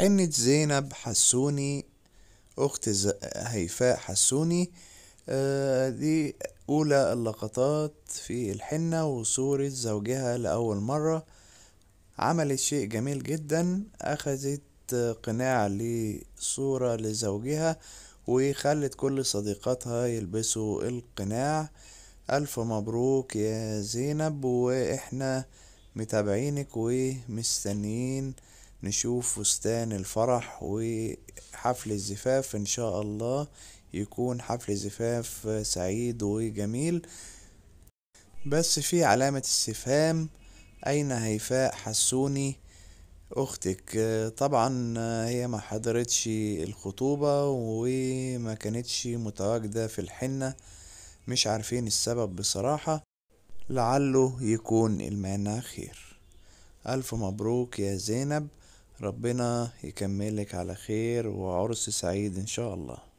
حنة زينب حسوني أخت هيفاء حسوني آه، دي أولى اللقطات في الحنة وصورة زوجها لأول مرة عملت شيء جميل جدا أخذت قناع لصورة لزوجها وخلت كل صديقاتها يلبسوا القناع ألف مبروك يا زينب وإحنا متابعينك ومستنيين نشوف فستان الفرح وحفل الزفاف ان شاء الله يكون حفل زفاف سعيد وجميل بس في علامة استفهام اين هيفاء حسوني اختك طبعا هي ما حضرتش الخطوبة وما كانتش متواجدة في الحنة مش عارفين السبب بصراحة لعله يكون المانع خير ألف مبروك يا زينب ربنا يكملك على خير وعرس سعيد ان شاء الله